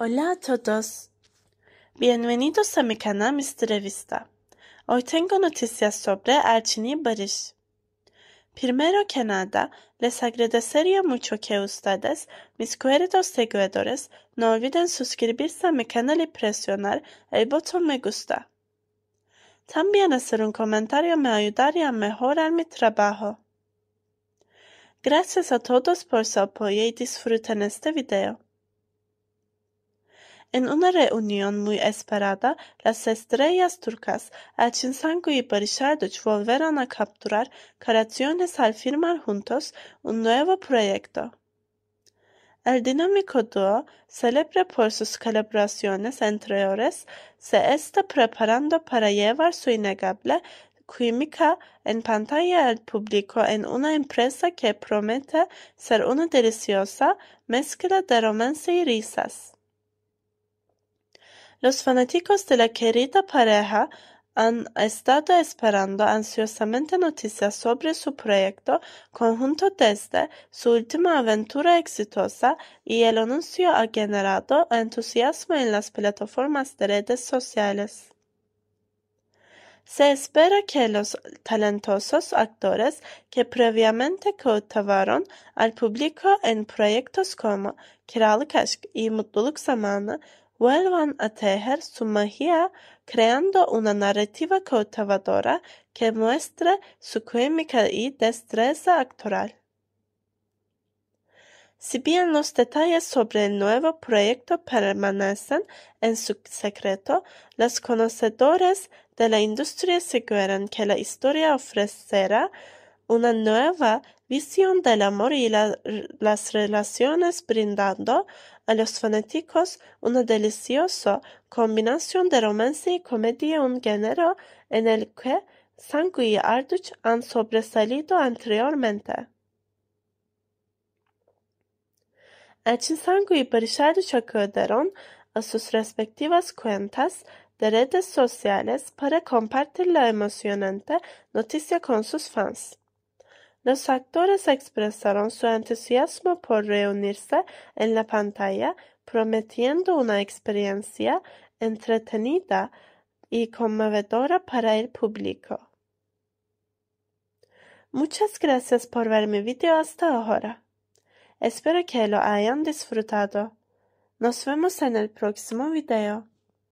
Hola a todos. Bienvenidos a mi canal Mr. Revista. Hoy tengo noticias sobre Archini barish. Primero que nada, les agradecería mucho que ustedes, mis queridos seguidores, no olviden suscribirse a mi canal y presionar el botón me gusta. También hacer un comentario me ayudaría a mejorar mi trabajo. Gracias a todos por su apoyo y disfruten este video. En una reunión muy esperada, las estrellas turcas Achinsangu y Parishadoch volverán a capturar caraciones al firmar juntos un nuevo proyecto. El dinámico dúo, celebre por sus entre anteriores, se está preparando para llevar su innegable química en pantalla al público en una empresa que promete ser una deliciosa mezcla de romance y risas. Los fanáticos de la querida pareja han estado esperando ansiosamente noticias sobre su proyecto conjunto desde su última aventura exitosa y el anuncio ha generado entusiasmo en las plataformas de redes sociales. Se espera que los talentosos actores que previamente cautivaron al público en proyectos como Kiralık Kashk y Mutluluk Zamanı vuelvan a tejer su magia creando una narrativa cautivadora que muestre su química y destreza actoral. Si bien los detalles sobre el nuevo proyecto permanecen en su secreto, los conocedores de la industria aseguran que la historia ofrecerá una nueva visión del amor y las relaciones, brindando a los fanáticos una deliciosa combinación de romance y comedia, un género en el que Sangu y Arduch han sobresalido anteriormente. Echin Sangu y Barış acudieron a sus respectivas cuentas de redes sociales para compartir la emocionante noticia con sus fans. Los actores expresaron su entusiasmo por reunirse en la pantalla, prometiendo una experiencia entretenida y conmovedora para el público. Muchas gracias por ver mi video hasta ahora. Espero que lo hayan disfrutado. Nos vemos en el próximo video.